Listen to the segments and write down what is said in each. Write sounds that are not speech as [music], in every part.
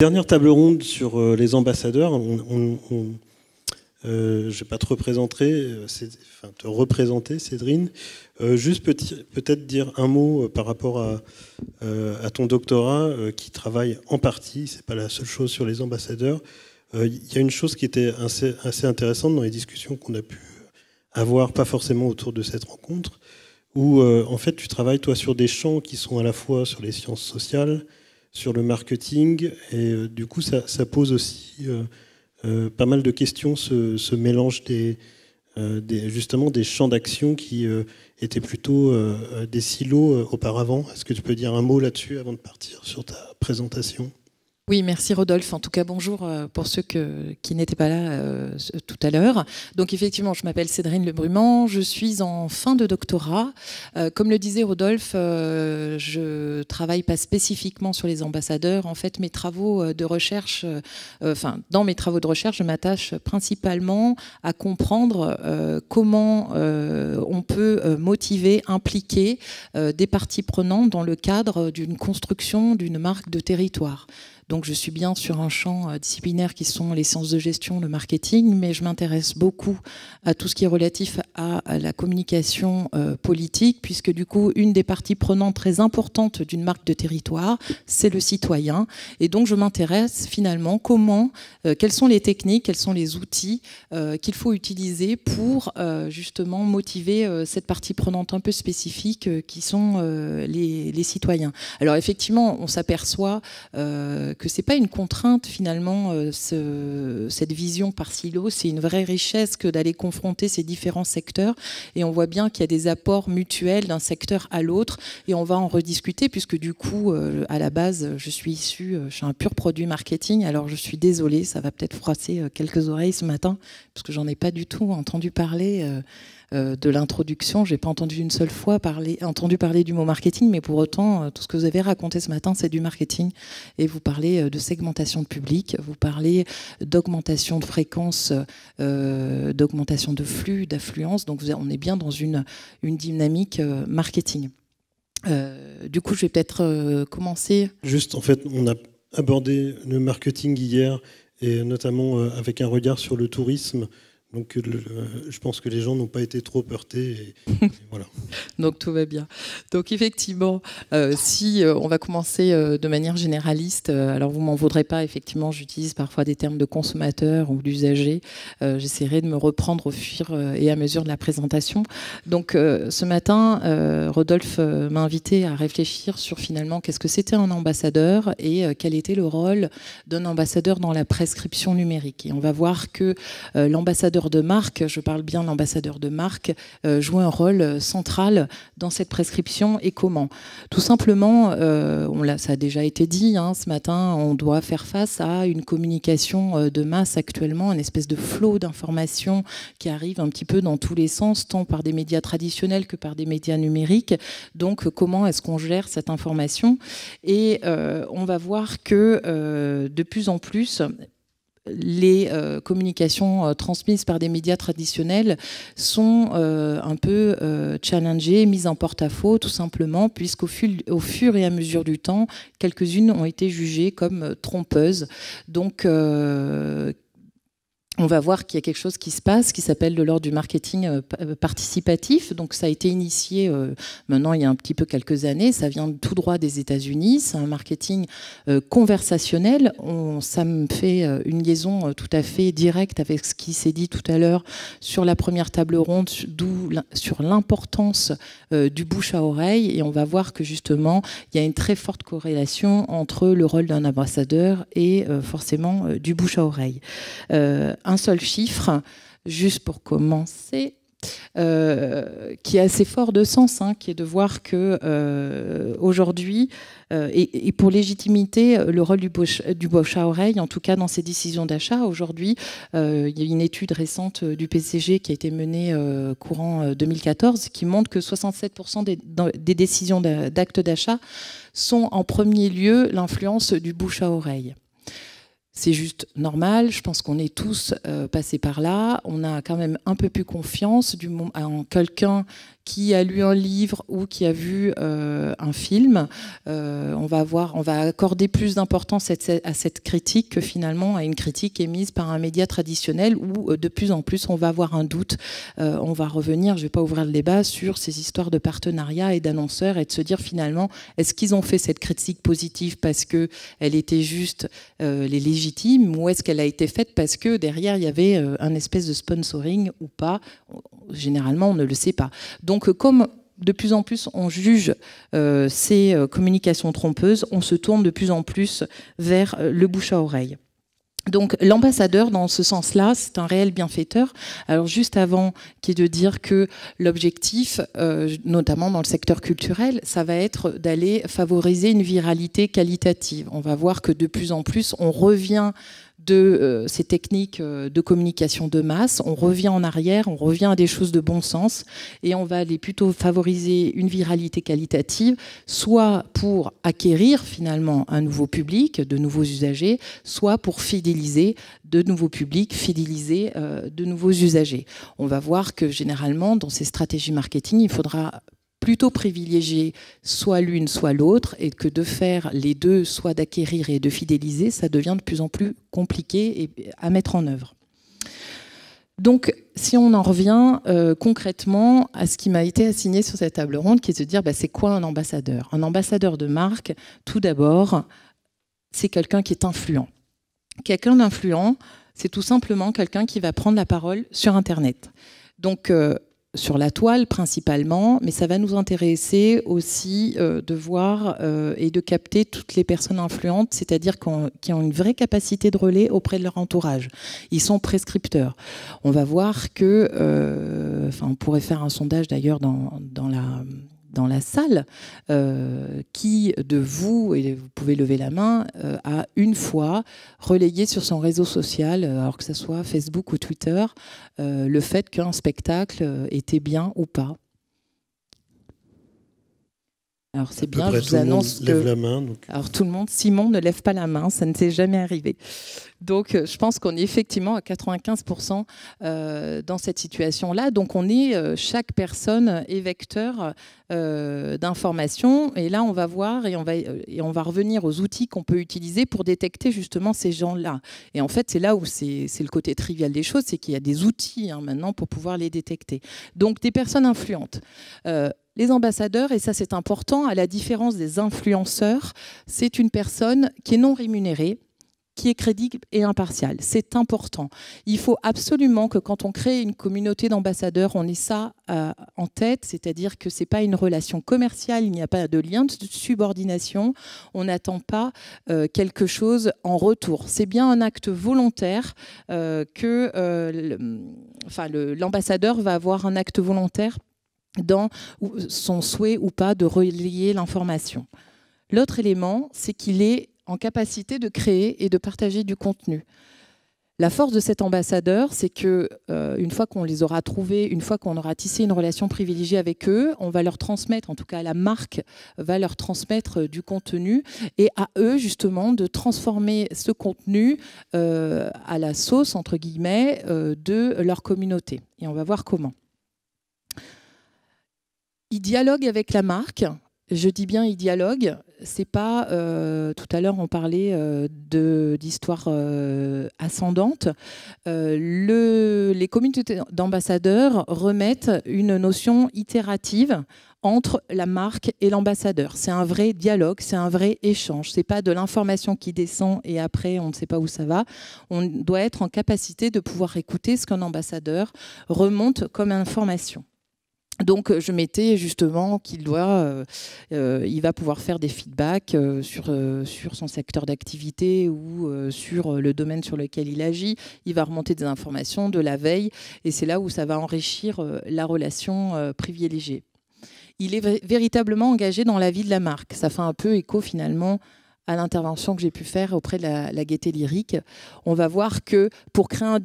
Dernière table ronde sur euh, les ambassadeurs. Euh, je ne vais pas te représenter, euh, te représenter, Cédrine. juste peut-être dire un mot par rapport à, ton doctorat qui travaille en partie, c'est pas la seule chose sur les ambassadeurs. Il y a une chose qui était assez, assez intéressante dans les discussions qu'on a pu avoir, pas forcément autour de cette rencontre, où en fait tu travailles toi sur des champs qui sont à la fois sur les sciences sociales, sur le marketing. Et euh, du coup, ça, pose aussi euh, euh, pas mal de questions, ce, mélange justement des champs d'action qui étaient plutôt des silos auparavant. Est-ce que tu peux dire un mot là-dessus avant de partir sur ta présentation oui, merci Rodolphe. En tout cas, bonjour euh, pour ceux qui n'étaient pas là euh, tout à l'heure. Donc effectivement, je m'appelle Cédrine Lebrument, je suis en fin de doctorat. Euh, comme le disait Rodolphe, je travaille pas spécifiquement sur les ambassadeurs. En fait, mes travaux de recherche, enfin dans mes travaux de recherche, je m'attache principalement à comprendre comment on peut motiver, impliquer des parties prenantes dans le cadre d'une construction d'une marque de territoire. Donc je suis bien sur un champ euh, disciplinaire qui sont les sciences de gestion, le marketing, mais je m'intéresse beaucoup à tout ce qui est relatif à la communication euh, politique, puisque du coup, une des parties prenantes très importantes d'une marque de territoire, c'est le citoyen. Et donc je m'intéresse finalement comment, euh, quelles sont les techniques, quels sont les outils qu'il faut utiliser pour justement motiver cette partie prenante un peu spécifique qui sont les, les citoyens. Alors effectivement, on s'aperçoit que c'est pas une contrainte finalement euh, cette vision par silo, c'est une vraie richesse que d'aller confronter ces différents secteurs et on voit bien qu'il y a des apports mutuels d'un secteur à l'autre et on va en rediscuter puisque du coup euh, à la base je suis issue, euh, je suis un pur produit marketing alors je suis désolée, ça va peut-être froisser quelques oreilles ce matin parce que j'en ai pas du tout entendu parler euh, de l'introduction, j'ai pas entendu une seule fois parler, entendu parler du mot marketing, mais pour autant, euh, tout ce que vous avez raconté ce matin, c'est du marketing. Et vous parlez euh, de segmentation de public, vous parlez d'augmentation de fréquence, d'augmentation de flux, d'affluence. Donc on est bien dans une, dynamique marketing. du coup, je vais peut-être commencer. Juste, en fait, on a abordé le marketing hier et notamment avec un regard sur le tourisme donc je pense que les gens n'ont pas été trop heurtés. [laughs] voilà. Donc tout va bien. Donc effectivement, euh, si euh, on va commencer euh, de manière généraliste, alors vous m'en voudrez pas, effectivement j'utilise parfois des termes de consommateur ou d'usager. J'essaierai de me reprendre au fur et à mesure de la présentation. Donc ce matin, Rodolphe m'a invité à réfléchir sur finalement qu'est-ce que c'était un ambassadeur et quel était le rôle d'un ambassadeur dans la prescription numérique. Et on va voir que l'ambassadeur de marque, je parle bien l'ambassadeur de marque, euh, joue un rôle euh, central dans cette prescription et comment Tout simplement, euh, ça a déjà été dit hein, ce matin, on doit faire face à une communication de masse actuellement, une espèce de flot d'informations qui arrive un petit peu dans tous les sens, tant par des médias traditionnels que par des médias numériques. Donc comment est-ce qu'on gère cette information Et on va voir que de plus en plus, les euh, communications euh, transmises par des médias traditionnels sont euh, un peu challengées, mises en porte-à-faux, tout simplement, puisqu'au au fur et à mesure du temps, quelques-unes ont été jugées comme trompeuses, donc on va voir qu'il y a quelque chose qui se passe, qui s'appelle de l'ordre du marketing euh, euh, participatif. Donc ça a été initié euh, maintenant il y a un petit peu quelques années, ça vient tout droit des États-Unis, c'est un marketing conversationnel. ça me fait une liaison tout à fait directe avec ce qui s'est dit tout à l'heure sur la première table ronde, sur l'importance du bouche à oreille. Et on va voir que justement, il y a une très forte corrélation entre le rôle d'un ambassadeur et forcément du bouche à oreille un seul chiffre, juste pour commencer. Euh, qui est assez fort de sens, hein, qui est de voir que euh, aujourd'hui, euh, et, pour légitimité, le rôle du, bouche, à oreille, en tout cas dans ces décisions d'achat, aujourd'hui, il y a une étude récente du PCG qui a été menée courant 2014 qui montre que 67% des décisions d'actes d'achat sont en premier lieu l'influence du bouche à oreille c'est juste normal. Je pense qu'on est tous euh, passés par là. On a quand même un peu plus confiance en quelqu'un qui a lu un livre ou qui a vu euh, un film, euh, on, va voir, on va accorder plus d'importance à, cette critique que finalement à une critique émise par un média traditionnel où euh, de plus en plus on va avoir un doute. on va revenir, je ne vais pas ouvrir le débat, sur ces histoires de partenariat et d'annonceurs et de se dire finalement, est-ce qu'ils ont fait cette critique positive parce qu'elle était juste, les légitime, ou est-ce qu'elle a été faite parce que derrière il y avait un espèce de sponsoring ou pas Généralement on ne le sait pas. Donc, donc comme de plus en plus on juge euh, ces euh, communications trompeuses, on se tourne de plus en plus vers euh, le bouche à oreille. Donc l'ambassadeur, dans ce sens-là, c'est un réel bienfaiteur. Alors juste avant, qui est de dire que l'objectif, notamment dans le secteur culturel, ça va être d'aller favoriser une viralité qualitative. On va voir que de plus en plus, on revient de euh, ces techniques euh, de communication de masse, on revient en arrière, on revient à des choses de bon sens et on va aller plutôt favoriser une viralité qualitative, soit pour acquérir finalement un nouveau public, de nouveaux usagers, soit pour fidéliser de nouveaux publics, fidéliser euh, de nouveaux usagers. On va voir que généralement, dans ces stratégies marketing, il faudra plutôt privilégier soit l'une, soit l'autre, et que de faire les deux, soit d'acquérir et de fidéliser, ça devient de plus en plus compliqué à mettre en œuvre. Donc, si on en revient euh, concrètement à ce qui m'a été assigné sur cette table ronde, qui est de se dire, bah, c'est quoi un ambassadeur Un ambassadeur de marque, tout d'abord, c'est quelqu'un qui est influent. Quelqu'un d'influent, c'est tout simplement quelqu'un qui va prendre la parole sur Internet. Donc, euh, sur la toile principalement, mais ça va nous intéresser aussi euh, de voir euh, et de capter toutes les personnes influentes, c'est-à-dire qui ont, une vraie capacité de relais auprès de leur entourage. Ils sont prescripteurs. On va voir que, euh, enfin, on pourrait faire un sondage d'ailleurs dans, dans la dans la salle euh, qui de vous, et vous pouvez lever la main, euh, a une fois relayé sur son réseau social, euh, alors que ce soit Facebook ou Twitter, le fait qu'un spectacle était bien ou pas alors c'est bien, je vous annonce que... Lève la main, Alors tout le monde, Simon ne lève pas la main, ça ne s'est jamais arrivé. Donc euh, je pense qu'on est effectivement à 95% euh, dans cette situation-là. Donc on est, euh, chaque personne est vecteur d'information. Et là, on va voir et on va, et on va revenir aux outils qu'on peut utiliser pour détecter justement ces gens-là. Et en fait, c'est là où c'est le côté trivial des choses, c'est qu'il y a des outils hein, maintenant pour pouvoir les détecter. Donc des personnes influentes. Les ambassadeurs, et ça c'est important, à la différence des influenceurs, c'est une personne qui est non rémunérée, qui est crédible et impartial. C'est important. Il faut absolument que quand on crée une communauté d'ambassadeurs, on ait ça euh, en tête, c'est-à-dire que ce n'est pas une relation commerciale, il n'y a pas de lien de subordination, on n'attend pas euh, quelque chose en retour. C'est bien un acte volontaire euh, que l'ambassadeur va avoir un acte volontaire dans son souhait ou pas de relier l'information. L'autre élément, c'est qu'il est en capacité de créer et de partager du contenu. La force de cet ambassadeur, c'est que euh, une fois qu'on les aura trouvés, une fois qu'on aura tissé une relation privilégiée avec eux, on va leur transmettre, en tout cas la marque va leur transmettre euh, du contenu et à eux justement de transformer ce contenu euh, à la sauce entre guillemets de leur communauté. Et on va voir comment. Il dialogue avec la marque. Je dis bien il dialogue. C'est pas euh, tout à l'heure on parlait euh, de d'histoire euh, ascendante. les communautés d'ambassadeurs remettent une notion itérative entre la marque et l'ambassadeur. C'est un vrai dialogue, c'est un vrai échange. C'est pas de l'information qui descend et après on ne sait pas où ça va. On doit être en capacité de pouvoir écouter ce qu'un ambassadeur remonte comme information. Donc euh, je mettais justement qu'il doit, euh, euh, il va pouvoir faire des feedbacks sur, sur son secteur d'activité ou sur le domaine sur lequel il agit. Il va remonter des informations de la veille et c'est là où ça va enrichir la relation privilégiée. Il est véritablement engagé dans la vie de la marque. Ça fait un peu écho finalement à l'intervention que j'ai pu faire auprès de la, la, gaieté lyrique, on va voir que pour créer un,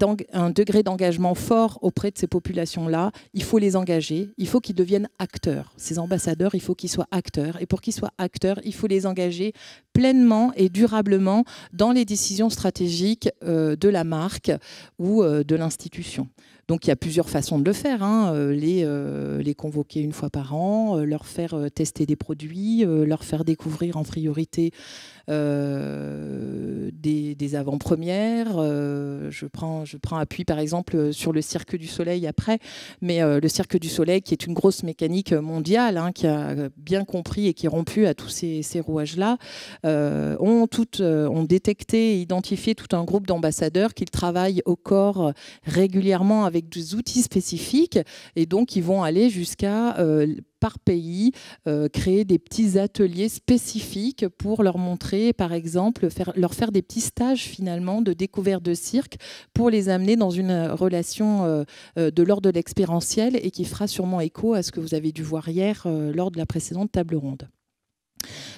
degré d'engagement fort auprès de ces populations-là, il faut les engager, il faut qu'ils deviennent acteurs. Ces ambassadeurs, il faut qu'ils soient acteurs. Et pour qu'ils soient acteurs, il faut les engager pleinement et durablement dans les décisions stratégiques euh, de la marque ou euh, de l'institution. Donc il y a plusieurs façons de le faire. Hein. Euh, les, euh, les, convoquer une fois par an, euh, leur faire tester des produits, leur faire découvrir en priorité euh, des, avant-premières. Euh, je, prends, je prends appui par exemple sur le Cirque du Soleil après, mais euh, le Cirque du Soleil qui est une grosse mécanique mondiale, hein, qui a bien compris et qui est rompu à tous ces, rouages-là, ont, toutes, ont détecté et identifié tout un groupe d'ambassadeurs qui travaillent au corps régulièrement avec des outils spécifiques et donc ils vont aller jusqu'à par pays, euh, créer des petits ateliers spécifiques pour leur montrer, par exemple, leur faire des petits stages finalement de découverte de cirque pour les amener dans une euh, relation euh, de l'ordre de l'expérientiel et qui fera sûrement écho à ce que vous avez dû voir hier lors de la précédente table ronde.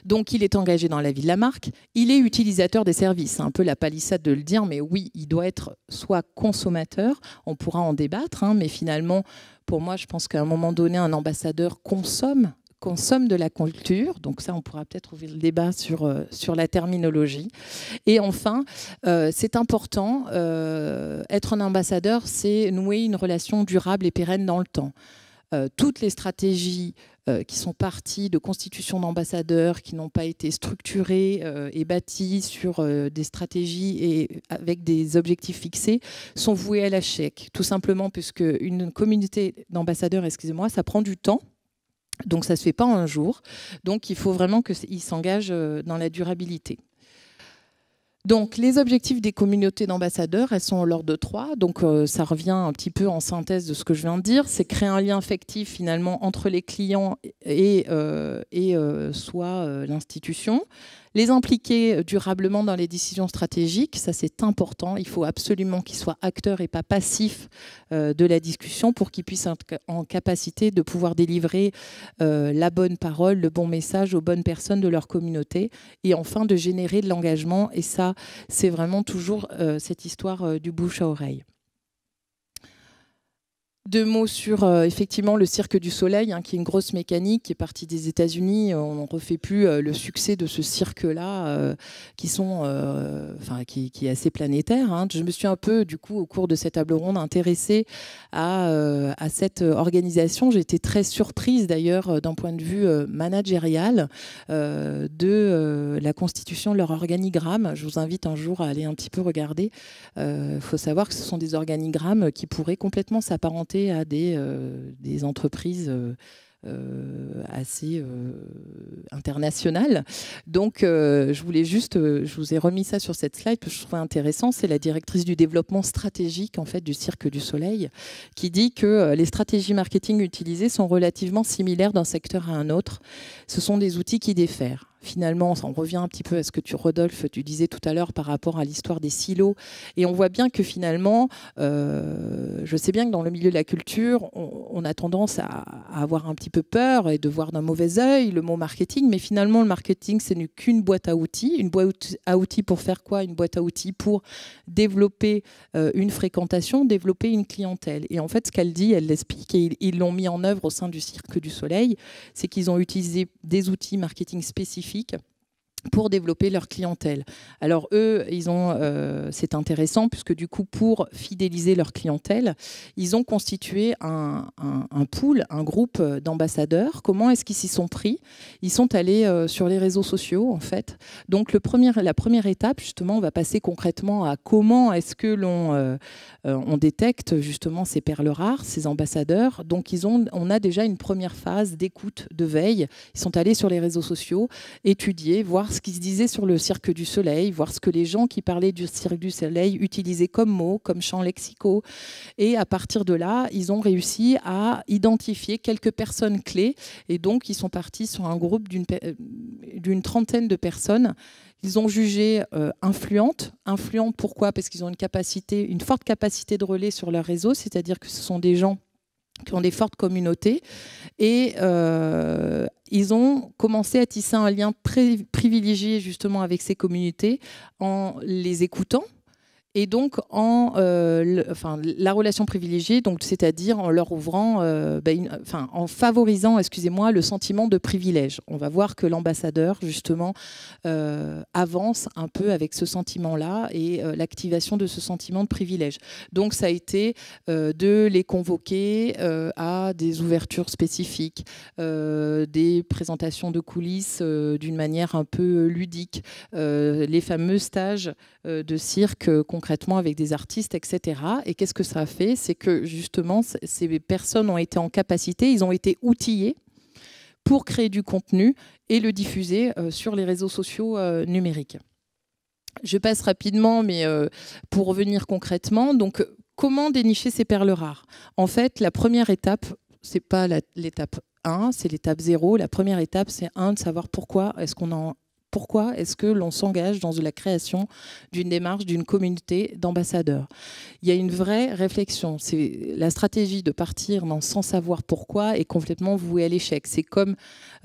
Donc il est engagé dans la vie de la marque, il est utilisateur des services, un peu la palissade de le dire, mais oui, il doit être soit consommateur, on pourra en débattre, hein, mais finalement, pour moi, je pense qu'à un moment donné, un ambassadeur consomme consomme de la culture. Donc ça, on pourra peut-être ouvrir le débat sur, euh, la terminologie. Et enfin, euh, c'est important, euh, être un ambassadeur, c'est nouer une relation durable et pérenne dans le temps. Euh, toutes les stratégies euh, qui sont parties de constitution d'ambassadeurs qui n'ont pas été structurées euh, et bâties sur des stratégies et avec des objectifs fixés sont vouées à l'échec. Tout simplement puisque une communauté d'ambassadeurs, excusez-moi, ça prend du temps. Donc ça ne se fait pas en un jour. Donc il faut vraiment qu'ils s'engagent dans la durabilité. Donc les objectifs des communautés d'ambassadeurs, elles sont en l'ordre de trois. Donc euh, ça revient un petit peu en synthèse de ce que je viens de dire. C'est créer un lien affectif finalement entre les clients et, euh, et euh, soit l'institution, les impliquer euh, durablement dans les décisions stratégiques, ça c'est important. Il faut absolument qu'ils soient acteurs et pas passifs euh, de la discussion pour qu'ils puissent être en capacité de pouvoir délivrer euh, la bonne parole, le bon message aux bonnes personnes de leur communauté et enfin de générer de l'engagement. Et ça, c'est vraiment toujours cette histoire du bouche à oreille. Deux mots sur euh, effectivement le Cirque du Soleil, hein, qui est une grosse mécanique, qui est partie des États-Unis. Euh, on ne refait plus euh, le succès de ce cirque-là, qui sont, enfin, qui, est assez planétaire. Hein. Je me suis un peu, du coup, au cours de cette table ronde, intéressée à, à cette organisation. J'ai été très surprise, d'ailleurs, d'un point de vue managérial, de la constitution de leur organigramme. Je vous invite un jour à aller un petit peu regarder. Il faut savoir que ce sont des organigrammes qui pourraient complètement s'apparenter à des, euh, entreprises. Euh, euh, assez internationales. Donc, je voulais juste, je vous ai remis ça sur cette slide que je trouvais intéressant. C'est la directrice du développement stratégique en fait du Cirque du Soleil qui dit que les stratégies marketing utilisées sont relativement similaires d'un secteur à un autre. Ce sont des outils qui défèrent finalement, on revient un petit peu à ce que tu, Rodolphe, tu disais tout à l'heure par rapport à l'histoire des silos. Et on voit bien que finalement, euh, je sais bien que dans le milieu de la culture, on, a tendance à, avoir un petit peu peur et de voir d'un mauvais oeil le mot marketing. Mais finalement, le marketing, ce n'est qu'une boîte à outils. Une boîte à outils pour faire quoi Une boîte à outils pour développer euh, une fréquentation, développer une clientèle. Et en fait, ce qu'elle dit, elle l'explique, et ils l'ont mis en œuvre au sein du Cirque du Soleil, c'est qu'ils ont utilisé des outils marketing spécifiques fica. pour développer leur clientèle. Alors eux, ils ont, euh, c'est intéressant puisque du coup, pour fidéliser leur clientèle, ils ont constitué un, pool, un groupe d'ambassadeurs. Comment est-ce qu'ils s'y sont pris Ils sont allés euh, sur les réseaux sociaux en fait. Donc le premier, la première étape, justement, on va passer concrètement à comment est-ce que l'on euh, on détecte justement ces perles rares, ces ambassadeurs. Donc ils ont, on a déjà une première phase d'écoute, de veille. Ils sont allés sur les réseaux sociaux, étudier, voir ce qui se disait sur le Cirque du Soleil, voir ce que les gens qui parlaient du Cirque du Soleil utilisaient comme mots, comme champs lexicaux. Et à partir de là, ils ont réussi à identifier quelques personnes clés. Et donc, ils sont partis sur un groupe d'une trentaine de personnes ils ont jugé euh, influentes. Influentes pourquoi Parce qu'ils ont une capacité, une forte capacité de relais sur leur réseau, c'est-à-dire que ce sont des gens qui ont des fortes communautés. Et euh, ils ont commencé à tisser un lien privilégié justement avec ces communautés en les écoutant, et donc en euh, enfin, la relation privilégiée, donc c'est-à-dire en leur ouvrant, euh, bah, enfin, en favorisant, excusez-moi, le sentiment de privilège. On va voir que l'ambassadeur justement euh, avance un peu avec ce sentiment-là et l'activation de ce sentiment de privilège. Donc ça a été de les convoquer à des ouvertures spécifiques, des présentations de coulisses d'une manière un peu ludique, les fameux stages de cirque qu'on concrètement avec des artistes, etc. Et qu'est-ce que ça a fait C'est que justement, ces personnes ont été en capacité, ils ont été outillés pour créer du contenu et le diffuser euh, sur les réseaux sociaux euh, numériques. Je passe rapidement, mais euh, pour revenir concrètement, donc comment dénicher ces perles rares En fait, la première étape, c'est pas l'étape 1, c'est l'étape 0. La première étape, c'est 1, de savoir pourquoi est-ce qu'on en pourquoi est-ce que l'on s'engage dans la création d'une démarche d'une communauté d'ambassadeurs Il y a une vraie réflexion. C'est la stratégie de partir sans savoir pourquoi est complètement vouée à l'échec. C'est comme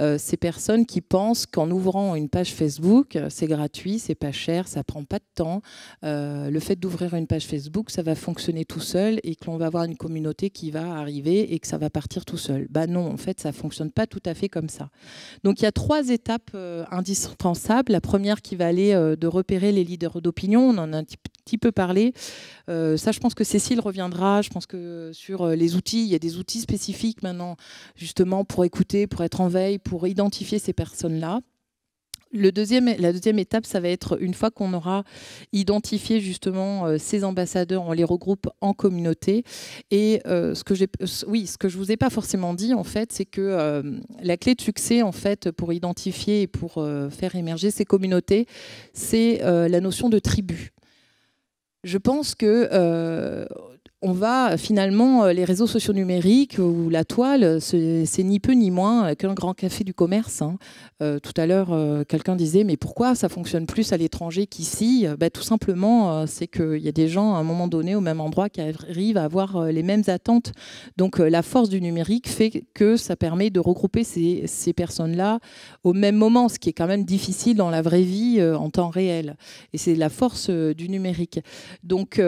euh, ces personnes qui pensent qu'en ouvrant une page Facebook, euh, c'est gratuit, c'est pas cher, ça prend pas de temps. Euh, le fait d'ouvrir une page Facebook, ça va fonctionner tout seul et que l'on va avoir une communauté qui va arriver et que ça va partir tout seul. Bah non, en fait, ça fonctionne pas tout à fait comme ça. Donc il y a trois étapes indispensables la première qui va aller euh, de repérer les leaders d'opinion, on en a un petit, peu parlé. Euh, ça, je pense que Cécile reviendra. Je pense que euh, sur les outils, il y a des outils spécifiques maintenant, justement, pour écouter, pour être en veille, pour identifier ces personnes-là deuxième, la deuxième étape, ça va être une fois qu'on aura identifié justement euh, ces ambassadeurs, on les regroupe en communauté. Et euh, ce que j'ai, oui, je vous ai pas forcément dit en fait, c'est que euh, la clé de succès en fait pour identifier et pour faire émerger ces communautés, c'est la notion de tribu. Je pense que on va finalement, euh, les réseaux sociaux numériques ou la toile, c'est ni peu ni moins qu'un grand café du commerce. Hein. Euh, tout à l'heure, euh, quelqu'un disait, mais pourquoi ça fonctionne plus à l'étranger qu'ici bah, Tout simplement, c'est qu'il y a des gens à un moment donné au même endroit qui arrivent à avoir les mêmes attentes. Donc la force du numérique fait que ça permet de regrouper ces, ces personnes-là au même moment, ce qui est quand même difficile dans la vraie vie en temps réel. Et c'est la force du numérique. Donc,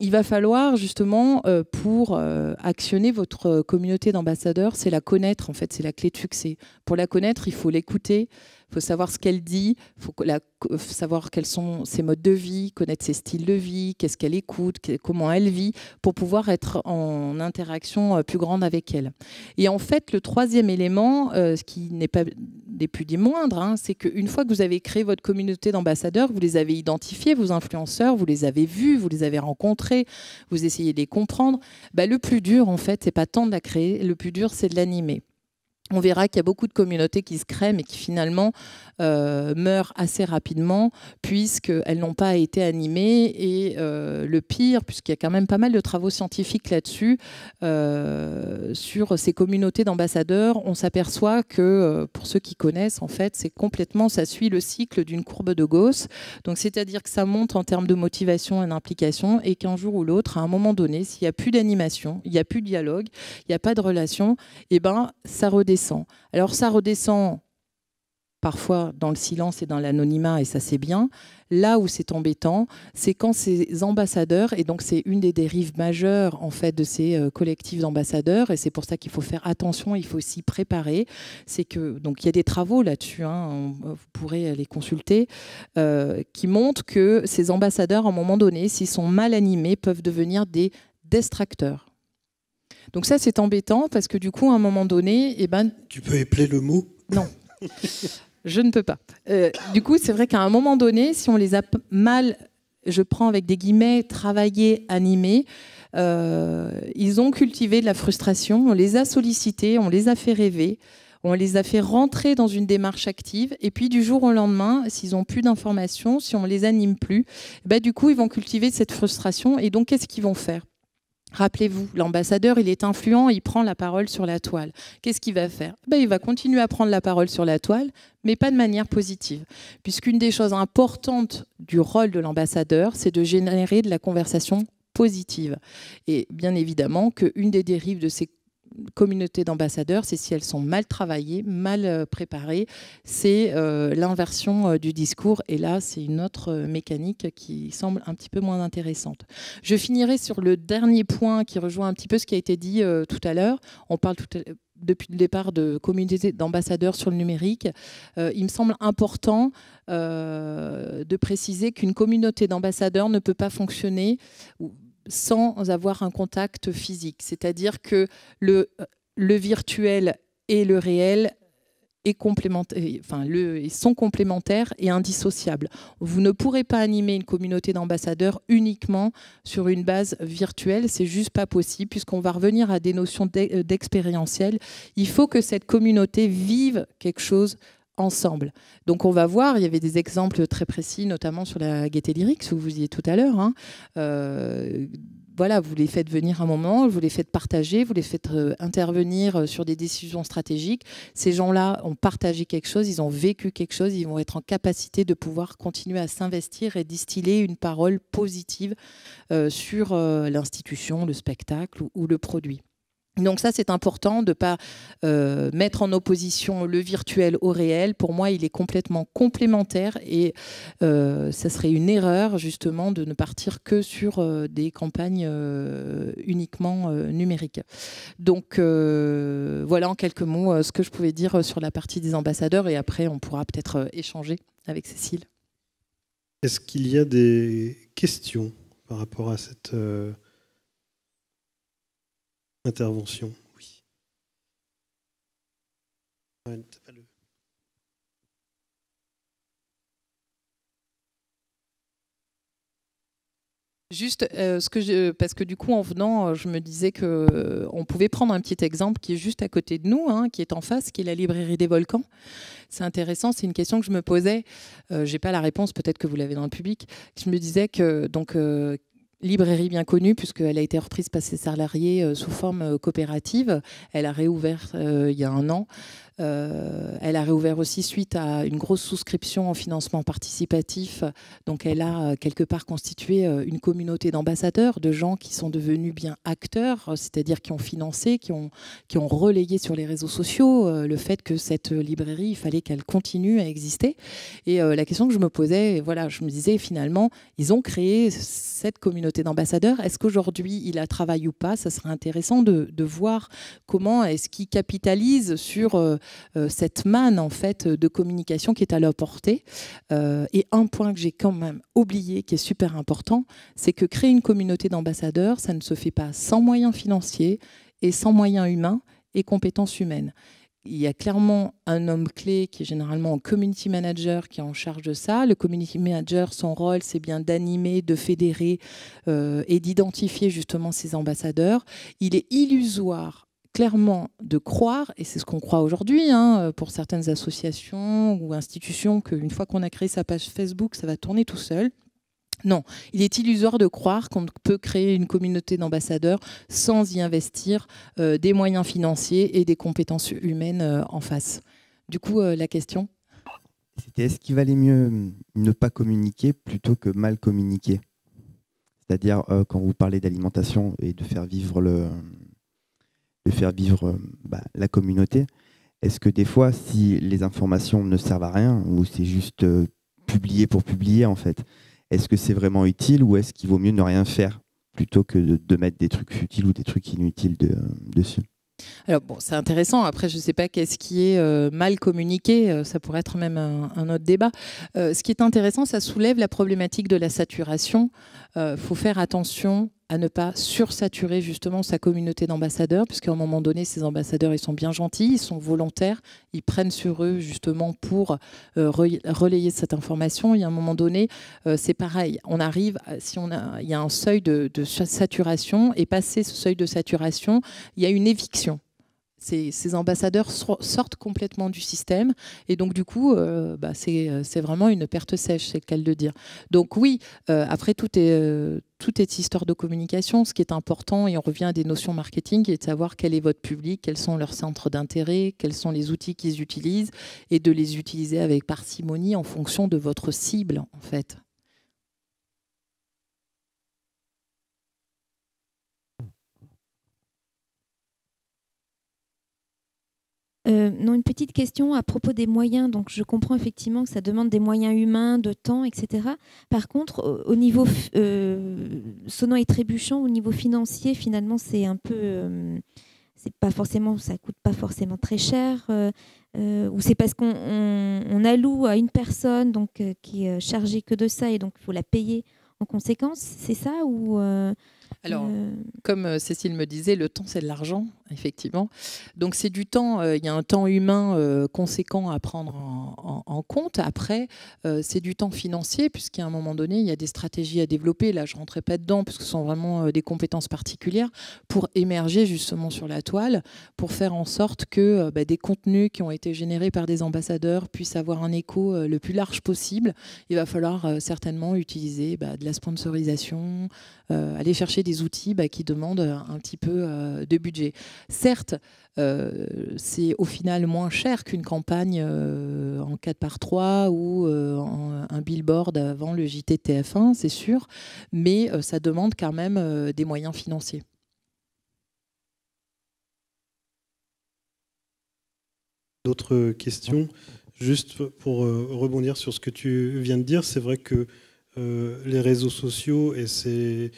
il va falloir justement euh, pour euh, actionner votre communauté d'ambassadeurs, c'est la connaître en fait, c'est la clé de succès. Pour la connaître, il faut l'écouter, faut savoir ce qu'elle dit, faut euh, savoir quels sont ses modes de vie, connaître ses styles de vie, qu'est-ce qu'elle écoute, comment elle vit, pour pouvoir être en interaction euh, plus grande avec elle. Et en fait, le troisième élément, euh, ce qui n'est pas des plus des moindres, c'est hein, c'est qu'une fois que vous avez créé votre communauté d'ambassadeurs, vous les avez identifiés, vos influenceurs, vous les avez vus, vous les avez rencontrés, vous essayez de les comprendre. Bah, le plus dur, en fait, c'est pas tant de la créer, le plus dur, c'est de l'animer on verra qu'il y a beaucoup de communautés qui se créent, mais qui finalement euh, meurent assez rapidement puisqu'elles n'ont pas été animées. Et euh, le pire, puisqu'il y a quand même pas mal de travaux scientifiques là-dessus, euh, sur ces communautés d'ambassadeurs, on s'aperçoit que, pour ceux qui connaissent, en fait, c'est complètement, ça suit le cycle d'une courbe de Gauss. Donc, c'est-à-dire que ça monte en termes de motivation et d'implication et qu'un jour ou l'autre, à un moment donné, s'il n'y a plus d'animation, il n'y a plus de dialogue, il n'y a pas de relation, eh ben, ça redescend. Alors, ça redescend parfois dans le silence et dans l'anonymat, et ça c'est bien. Là où c'est embêtant, c'est quand ces ambassadeurs, et donc c'est une des dérives majeures en fait de ces euh, collectifs d'ambassadeurs, et c'est pour ça qu'il faut faire attention, il faut s'y préparer. C'est que donc il y a des travaux là-dessus, hein, euh, vous pourrez les consulter, euh, qui montrent que ces ambassadeurs, à un moment donné, s'ils sont mal animés, peuvent devenir des distracteurs. Donc ça c'est embêtant parce que du coup à un moment donné, et eh ben tu peux épeler le mot. Non. [laughs] je ne peux pas. Euh, du coup, c'est vrai qu'à un moment donné, si on les a mal, je prends avec des guillemets, travaillés, animés, euh, ils ont cultivé de la frustration, on les a sollicités, on les a fait rêver, on les a fait rentrer dans une démarche active, et puis du jour au lendemain, s'ils ont plus d'informations, si on les anime plus, bah, du coup, ils vont cultiver cette frustration, et donc qu'est-ce qu'ils vont faire Rappelez-vous, l'ambassadeur, il est influent, il prend la parole sur la toile. Qu'est-ce qu'il va faire ben, Il va continuer à prendre la parole sur la toile, mais pas de manière positive. Puisqu'une des choses importantes du rôle de l'ambassadeur, c'est de générer de la conversation positive. Et bien évidemment qu'une des dérives de ces communauté d'ambassadeurs, c'est si elles sont mal travaillées, mal euh, préparées. C'est euh, l'inversion euh, du discours. Et là, c'est une autre mécanique qui semble un petit peu moins intéressante. Je finirai sur le dernier point qui rejoint un petit peu ce qui a été dit tout à l'heure. On parle depuis le départ de communauté d'ambassadeurs sur le numérique, il me semble important de préciser qu'une communauté d'ambassadeurs ne peut pas fonctionner, sans avoir un contact physique. C'est-à-dire que le, le virtuel et le réel est enfin, le, sont complémentaires et indissociables. Vous ne pourrez pas animer une communauté d'ambassadeurs uniquement sur une base virtuelle, c'est juste pas possible puisqu'on va revenir à des notions d'expérientiel. Il faut que cette communauté vive quelque chose ensemble. Donc on va voir, il y avait des exemples très précis, notamment sur la gaieté lyrique, ce que vous disiez tout à l'heure. Hein. Euh, voilà, vous les faites venir un moment, vous les faites partager, vous les faites euh, intervenir euh, sur des décisions stratégiques. Ces gens-là ont partagé quelque chose, ils ont vécu quelque chose, ils vont être en capacité de pouvoir continuer à s'investir et distiller une parole positive sur l'institution, le spectacle ou le produit. Donc ça, c'est important de ne pas euh, mettre en opposition le virtuel au réel. Pour moi, il est complètement complémentaire et euh, ça serait une erreur justement de ne partir que sur euh, des campagnes uniquement numériques. Donc voilà en quelques mots ce que je pouvais dire sur la partie des ambassadeurs et après, on pourra peut-être échanger avec Cécile. Est-ce qu'il y a des questions par rapport à cette intervention. Oui. Juste euh, ce que je, parce que du coup en venant, euh, je me disais que euh, on pouvait prendre un petit exemple qui est juste à côté de nous, hein, qui est en face, qui est la librairie des Volcans. C'est intéressant, c'est une question que je me posais. J'ai pas la réponse, peut-être que vous l'avez dans le public. Je me disais que donc librairie bien connue puisqu'elle a été reprise par ses salariés euh, sous forme euh, coopérative. Elle a réouvert euh, il y a un an euh, elle a réouvert aussi suite à une grosse souscription en financement participatif. Donc elle a euh, quelque part constitué euh, une communauté d'ambassadeurs, de gens qui sont devenus bien acteurs, c'est-à-dire qui ont financé, qui ont, qui ont relayé sur les réseaux sociaux le fait que cette librairie, il fallait qu'elle continue à exister. Et la question que je me posais, voilà, je me disais finalement, ils ont créé cette communauté d'ambassadeurs. Est-ce qu'aujourd'hui, il la travaille ou pas Ça serait intéressant de, de voir comment est-ce qu'ils capitalisent sur euh, cette manne en fait de communication qui est à leur portée. Euh, et un point que j'ai quand même oublié, qui est super important, c'est que créer une communauté d'ambassadeurs, ça ne se fait pas sans moyens financiers et sans moyens humains et compétences humaines il y a clairement un homme clé qui est généralement un community manager qui est en charge de ça. Le community manager, son rôle, c'est bien d'animer, de fédérer euh, et d'identifier justement ses ambassadeurs. Il est illusoire clairement de croire, et c'est ce qu'on croit aujourd'hui hein, pour certaines associations ou institutions, qu'une fois qu'on a créé sa page Facebook, ça va tourner tout seul. Non, il est illusoire de croire qu'on peut créer une communauté d'ambassadeurs sans y investir euh, des moyens financiers et des compétences humaines euh, en face. Du coup, euh, la question C'était est-ce qu'il valait mieux hum, ne pas communiquer plutôt que mal communiquer C'est-à-dire, quand vous parlez d'alimentation et de faire vivre le, de faire vivre euh, bah, la communauté. Est-ce que des fois, si les informations ne servent à rien, ou c'est juste euh, publié pour publier, en fait, est-ce que c'est vraiment utile ou est-ce qu'il vaut mieux ne rien faire plutôt que de, mettre des trucs futiles ou des trucs inutiles euh, dessus alors bon, c'est intéressant. Après, je ne sais pas qu'est-ce qui est mal communiqué. ça pourrait être même un, autre débat. ce qui est intéressant, ça soulève la problématique de la saturation. Il faut faire attention à ne pas sursaturer justement sa communauté d'ambassadeurs, puisqu'à un moment donné, ces ambassadeurs, ils sont bien gentils, ils sont volontaires, ils prennent sur eux justement pour euh, relayer cette information. Et à un moment donné, euh, c'est pareil. On arrive, si on a, il y a un seuil de, de saturation, et passé ce seuil de saturation, il y a une éviction ces, ambassadeurs sortent complètement du système. Et donc, du coup, euh, bah, euh, c'est vraiment une perte sèche, c'est le cas de le dire. Donc, oui, euh, après, tout est, histoire de communication. Ce qui est important, et on revient à des notions marketing, est de savoir quel est votre public, quels sont leurs centres d'intérêt, quels sont les outils qu'ils utilisent, et de les utiliser avec parcimonie en fonction de votre cible, en fait. Euh, non, une petite question à propos des moyens. Donc, je comprends effectivement que ça demande des moyens humains, de temps, etc. Par contre, au, niveau euh, sonnant et trébuchant, au niveau financier, finalement, c'est un peu, euh, c'est pas forcément, ça coûte pas forcément très cher. ou c'est parce qu'on alloue à une personne donc qui est chargée que de ça et donc il faut la payer en conséquence. C'est ça ou alors, euh, comme euh, Cécile me disait, le temps, c'est de l'argent, effectivement. Donc, c'est du temps, euh, il y a un temps humain conséquent à prendre en, compte. Après, c'est du temps financier, puisqu'à un moment donné, il y a des stratégies à développer. Là, je ne rentrerai pas dedans, puisque ce sont vraiment des compétences particulières pour émerger justement sur la toile, pour faire en sorte que bah, des contenus qui ont été générés par des ambassadeurs puissent avoir un écho le plus large possible. Il va falloir certainement utiliser bah, de la sponsorisation, euh, aller chercher des outils bah, qui demandent euh, un petit peu euh, de budget. Certes, c'est au final moins cher qu'une campagne en 4 par 3 ou un billboard avant le jttf 1 c'est sûr, mais ça demande quand même des moyens financiers. D'autres questions Juste pour rebondir sur ce que tu viens de dire, c'est vrai que euh, les réseaux sociaux et c'est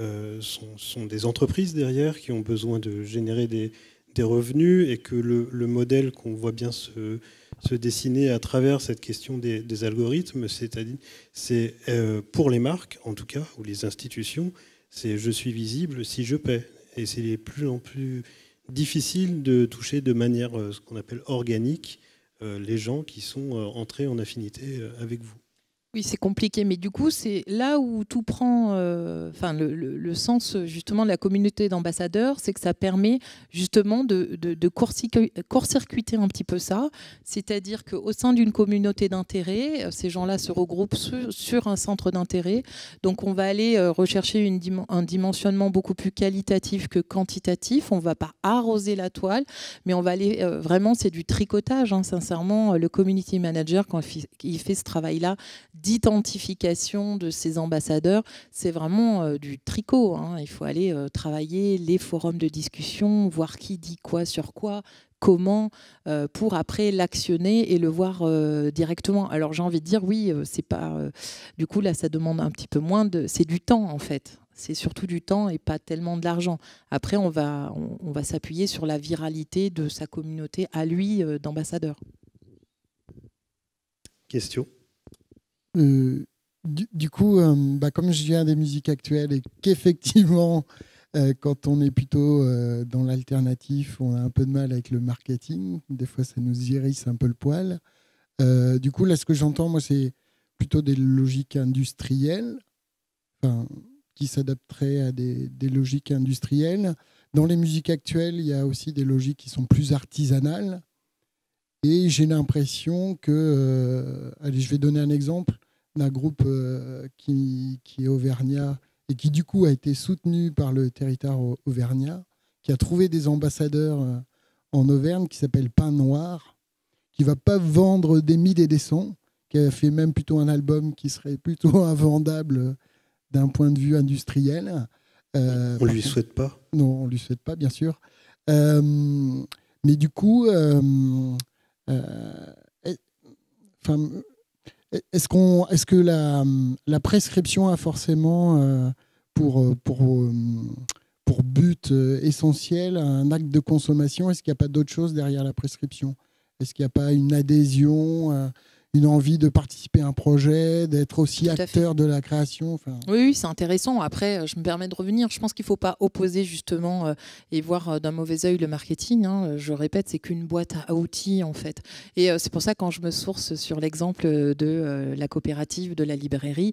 euh, sont, des entreprises derrière qui ont besoin de générer des, revenus et que le, modèle qu'on voit bien se, dessiner à travers cette question des, algorithmes, c'est-à-dire c'est euh, pour les marques en tout cas ou les institutions, c'est je suis visible si je paie et c'est de plus en plus difficile de toucher de manière ce qu'on appelle organique les gens qui sont entrés en affinité avec vous. Oui, c'est compliqué, mais du coup, c'est là où tout prend, euh, le, sens justement de la communauté d'ambassadeurs, c'est que ça permet justement de, court-circuiter un petit peu ça, c'est-à-dire qu'au sein d'une communauté d'intérêt, euh, ces gens-là se regroupent sur, un centre d'intérêt, donc on va aller euh, rechercher une un dimensionnement beaucoup plus qualitatif que quantitatif, on ne va pas arroser la toile, mais on va aller vraiment, c'est du tricotage, hein. sincèrement, le community manager, quand il fait ce travail-là, d'identification de ces ambassadeurs, c'est vraiment euh, du tricot. Hein. Il faut aller euh, travailler les forums de discussion, voir qui dit quoi sur quoi, comment euh, pour après l'actionner et le voir directement. Alors j'ai envie de dire oui, c'est pas du coup là ça demande un petit peu moins de c'est du temps en fait. C'est surtout du temps et pas tellement de l'argent. Après on va on va s'appuyer sur la viralité de sa communauté à lui d'ambassadeur. Question euh, du, coup, euh, bah, comme je viens des musiques actuelles et qu'effectivement, [laughs] euh, quand on est plutôt dans l'alternatif, on a un peu de mal avec le marketing. Des fois, ça nous irrisse un peu le poil. du coup, là, ce que j'entends, moi, c'est plutôt des logiques industrielles, enfin, qui s'adapteraient à des, logiques industrielles. Dans les musiques actuelles, il y a aussi des logiques qui sont plus artisanales. Et j'ai l'impression que, euh, allez, je vais donner un exemple d'un groupe euh, qui, qui, est auvergnat et qui du coup a été soutenu par le territoire auvergnat, qui a trouvé des ambassadeurs euh, en Auvergne qui s'appelle Pain Noir, qui va pas vendre des mythes et des sons, qui a fait même plutôt un album qui serait plutôt [laughs] invendable d'un point de vue industriel. On on lui souhaite pas. Non, on lui souhaite pas, bien sûr. mais du coup, euh, euh, euh, est-ce qu'on, est-ce que la, la, prescription a forcément pour, pour, pour but essentiel un acte de consommation Est-ce qu'il n'y a pas d'autre chose derrière la prescription Est-ce qu'il n'y a pas une adhésion une envie de participer à un projet, d'être aussi acteur de la création. Oui, c'est intéressant. Après, euh, je me permets de revenir. Je pense qu'il ne faut pas opposer justement euh, et voir euh, d'un mauvais œil le marketing. Hein. Je répète, c'est qu'une boîte à outils en fait. Et c'est pour ça quand je me source sur l'exemple de la coopérative, de la librairie,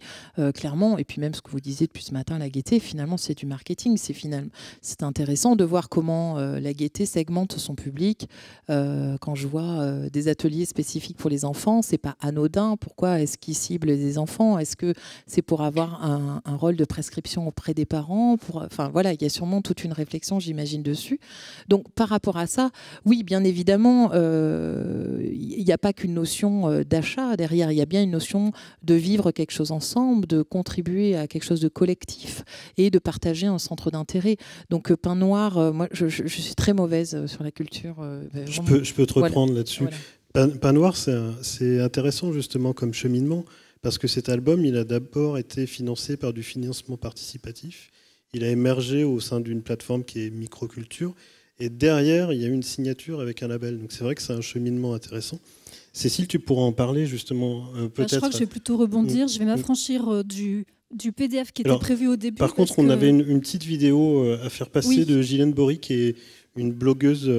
clairement, et puis même ce que vous disiez depuis ce matin, la gaieté, finalement, c'est du marketing. C'est finalement, c'est intéressant de voir comment la gaieté segmente son public. quand je vois des ateliers spécifiques pour les enfants, c'est anodin. Pourquoi est-ce qu'ils cible des enfants Est-ce que c'est pour avoir un, rôle de prescription auprès des parents Enfin voilà, il y a sûrement toute une réflexion, j'imagine, dessus. Donc par rapport à ça, oui, bien évidemment, euh, il n'y a pas qu'une notion euh, d'achat derrière. Il y a bien une notion de vivre quelque chose ensemble, de contribuer à quelque chose de collectif et de partager un centre d'intérêt. Donc euh, pain noir, moi, je, suis très mauvaise sur la culture. je, peux, te reprendre là-dessus. Pain Noir, c'est intéressant justement comme cheminement, parce que cet album, il a d'abord été financé par du financement participatif. Il a émergé au sein d'une plateforme qui est Microculture. Et derrière, il y a eu une signature avec un label. Donc c'est vrai que c'est un cheminement intéressant. Cécile, tu pourras en parler justement euh, ah, peut-être. je crois que je vais plutôt rebondir. Mm. Je vais mm. m'affranchir euh, du, du PDF qui était prévu au début. Par contre, on avait une, petite vidéo euh, à faire passer de Gillian Bory, qui est une blogueuse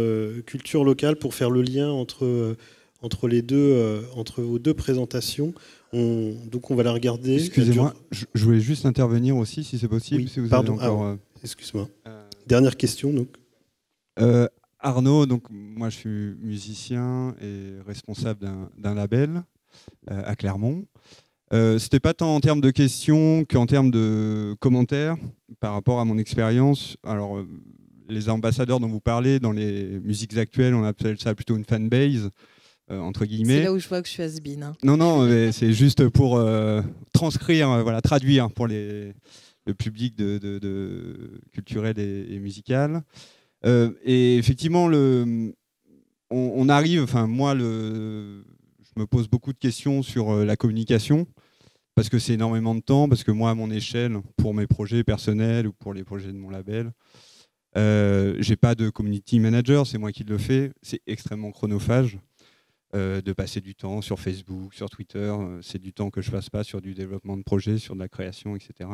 culture locale, pour faire le lien entre entre les deux, euh, entre vos deux présentations. On, donc on va la regarder. Excusez-moi, je voulais juste intervenir aussi, si c'est possible. pardon, ah euh, excuse-moi. Euh, Dernière question, donc. Arnaud, donc moi je suis musicien et responsable d'un label à Clermont. C'était pas tant en termes de questions qu'en termes de commentaires par rapport à mon expérience. Alors les ambassadeurs dont vous parlez dans les musiques actuelles, on appelle ça plutôt une fanbase. Euh, guillemets. C'est là où je vois que je suis asbine. Hein. Non, non, c'est juste pour euh, transcrire, hein, voilà, traduire pour les, le public de, culturel et, musical. Euh, et effectivement, le, on, arrive, enfin moi, le, je me pose beaucoup de questions sur la communication, parce que c'est énormément de temps, parce que moi, à mon échelle, pour mes projets personnels ou pour les projets de mon label, j'ai pas de community manager, c'est moi qui le fais. C'est extrêmement chronophage. Euh, de passer du temps sur Facebook, sur Twitter. Euh, c'est du temps que je passe pas sur du développement de projet, sur de la création, etc.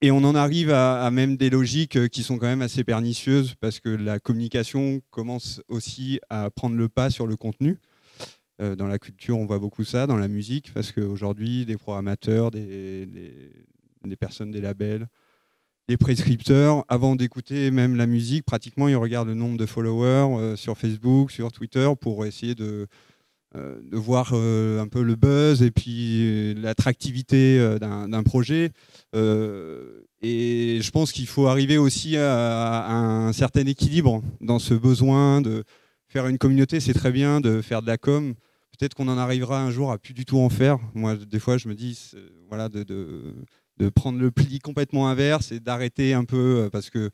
Et on en arrive à, même des logiques euh, qui sont quand même assez pernicieuses parce que la communication commence aussi à prendre le pas sur le contenu. dans la culture, on voit beaucoup ça, dans la musique, parce qu'aujourd'hui, des programmateurs, des personnes des labels, les prescripteurs, avant d'écouter même la musique, pratiquement, ils regardent le nombre de followers euh, sur Facebook, sur Twitter, pour essayer de, euh, voir euh, un peu le buzz et puis l'attractivité d'un projet. et je pense qu'il faut arriver aussi à, un certain équilibre dans ce besoin de faire une communauté, c'est très bien, de faire de la com. Peut-être qu'on en arrivera un jour à plus du tout en faire. Moi, des fois, je me dis, voilà, de de prendre le pli complètement inverse et d'arrêter un peu, euh, parce que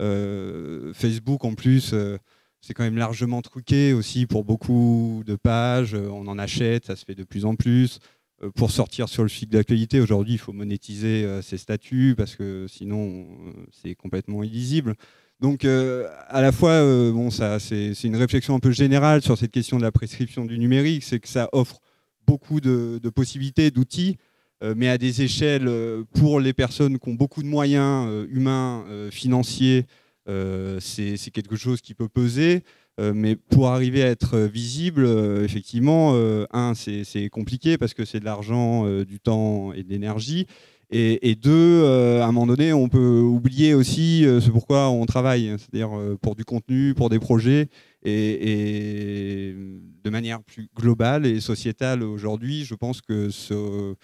euh, Facebook, en plus, euh, c'est quand même largement truqué aussi pour beaucoup de pages. On en achète, ça se fait de plus en plus. pour sortir sur le fil d'actualité, aujourd'hui, il faut monétiser ses statuts parce que sinon, c'est complètement illisible. Donc, à la fois, bon, ça, c'est, une réflexion un peu générale sur cette question de la prescription du numérique, c'est que ça offre beaucoup de possibilités, d'outils, euh, mais à des échelles euh, pour les personnes qui ont beaucoup de moyens euh, humains, financiers, c'est quelque chose qui peut peser. mais pour arriver à être visible, effectivement, un, c'est compliqué parce que c'est de l'argent, du temps et de l'énergie. Et, deux, à un moment donné, on peut oublier aussi ce pourquoi on travaille, hein, c'est-à-dire pour du contenu, pour des projets, et de manière plus globale et sociétale aujourd'hui, je pense que ce,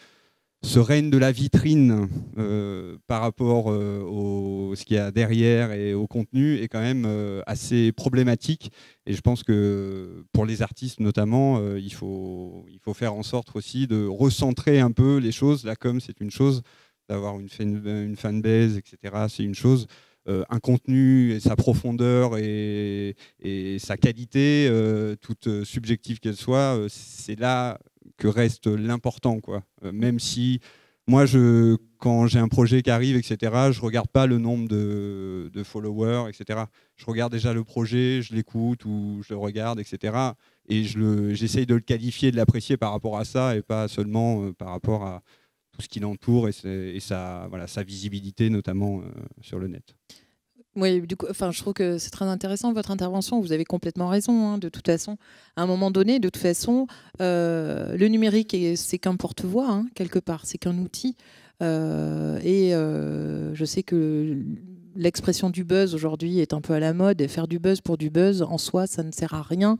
ce règne de la vitrine euh, par rapport euh, au ce qu'il y a derrière et au contenu est quand même euh, assez problématique. Et je pense que pour les artistes notamment, il, faut, il faut faire en sorte aussi de recentrer un peu les choses. La com, c'est une chose, d'avoir une, fan, base, fanbase, etc., c'est une chose. un contenu et sa profondeur et, et sa qualité, toute subjective qu'elle soit, c'est là que reste l'important, quoi. Euh, même si moi, je, quand j'ai un projet qui arrive, etc., je regarde pas le nombre de, followers, etc. Je regarde déjà le projet, je l'écoute ou je le regarde, etc. Et j'essaye de le qualifier, de l'apprécier par rapport à ça et pas seulement euh, par rapport à tout ce qui l'entoure et, sa, voilà, sa visibilité, notamment euh, sur le net. Oui, du coup, enfin, je trouve que c'est très intéressant votre intervention. Vous avez complètement raison. Hein, de toute façon, à un moment donné, de toute façon, euh, le numérique, c'est qu'un porte-voix hein, quelque part, c'est qu'un outil. Euh, et euh, je sais que l'expression du buzz aujourd'hui est un peu à la mode et faire du buzz pour du buzz en soi, ça ne sert à rien.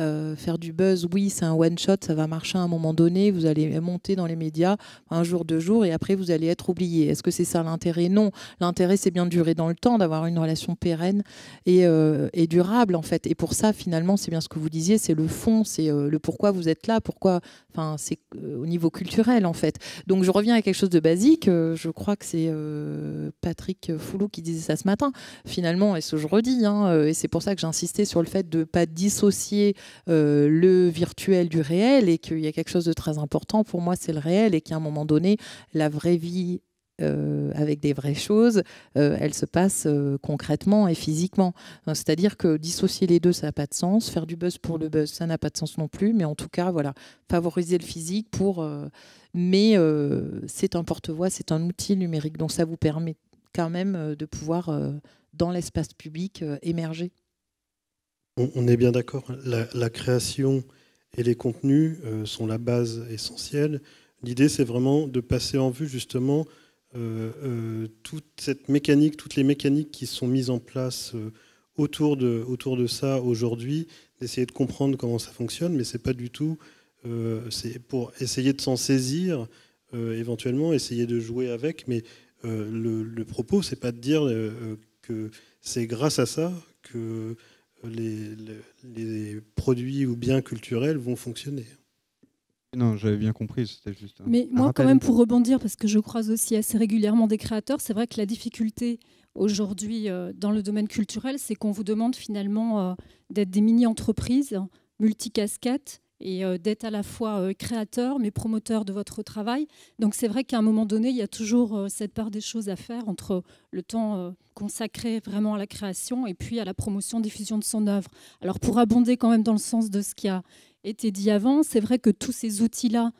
Euh, faire du buzz, oui, c'est un one-shot, ça va marcher à un moment donné, vous allez monter dans les médias un jour, deux jours, et après, vous allez être oublié. Est-ce que c'est ça l'intérêt Non. L'intérêt, c'est bien de durer dans le temps, d'avoir une relation pérenne et, euh, durable, en fait. Et pour ça, finalement, c'est bien ce que vous disiez, c'est le fond, c'est euh, le pourquoi vous êtes là, pourquoi, enfin, c'est au niveau culturel, en fait. Donc, je reviens à quelque chose de basique. je crois que c'est Patrick Foulou qui disait ça ce matin, finalement, et ce je redis, hein, et c'est pour ça que j'insistais sur le fait de ne pas dissocier euh, le virtuel du réel et qu'il y a quelque chose de très important pour moi, c'est le réel et qu'à un moment donné, la vraie vie euh, avec des vraies choses, euh, elle se passe concrètement et physiquement. C'est-à-dire que dissocier les deux, ça n'a pas de sens. Faire du buzz pour le buzz, ça n'a pas de sens non plus. Mais en tout cas, voilà, favoriser le physique pour. mais c'est un porte-voix, c'est un outil numérique. Donc ça vous permet quand même de pouvoir, dans l'espace public, émerger. On, est bien d'accord, la, création et les contenus euh, sont la base essentielle. L'idée, c'est vraiment de passer en vue justement euh, euh, toute cette mécanique, toutes les mécaniques qui sont mises en place autour, de, autour de ça aujourd'hui, d'essayer de comprendre comment ça fonctionne, mais c'est pas du tout, c'est pour essayer de s'en saisir, éventuellement essayer de jouer avec, mais le, le, propos, c'est pas de dire que c'est grâce à ça que les, produits ou biens culturels vont fonctionner. Non, j'avais bien compris, c'était juste. Mais moi, quand même, pour rebondir, parce que je croise aussi assez régulièrement des créateurs, c'est vrai que la difficulté aujourd'hui euh, dans le domaine culturel, c'est qu'on vous demande finalement euh, d'être des mini-entreprises multicasquettes et euh, d'être à la fois euh, créateur mais promoteur de votre travail. Donc c'est vrai qu'à un moment donné, il y a toujours euh, cette part des choses à faire entre le temps consacré vraiment à la création et puis à la promotion, diffusion de son œuvre. Alors pour abonder quand même dans le sens de ce qui a été dit avant, c'est vrai que tous ces outils-là,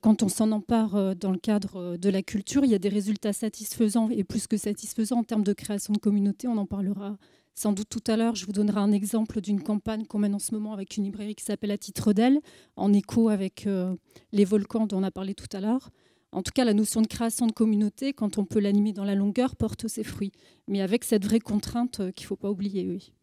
quand on s'en empare dans le cadre de la culture, il y a des résultats satisfaisants et plus que satisfaisants en termes de création de communauté, on en parlera sans doute tout à l'heure, je vous donnerai un exemple d'une campagne qu'on mène en ce moment avec une librairie qui s'appelle À titre d'elle, en écho avec euh, les volcans dont on a parlé tout à l'heure. En tout cas, la notion de création de communauté, quand on peut l'animer dans la longueur, porte ses fruits, mais avec cette vraie contrainte euh, qu'il ne faut pas oublier, oui.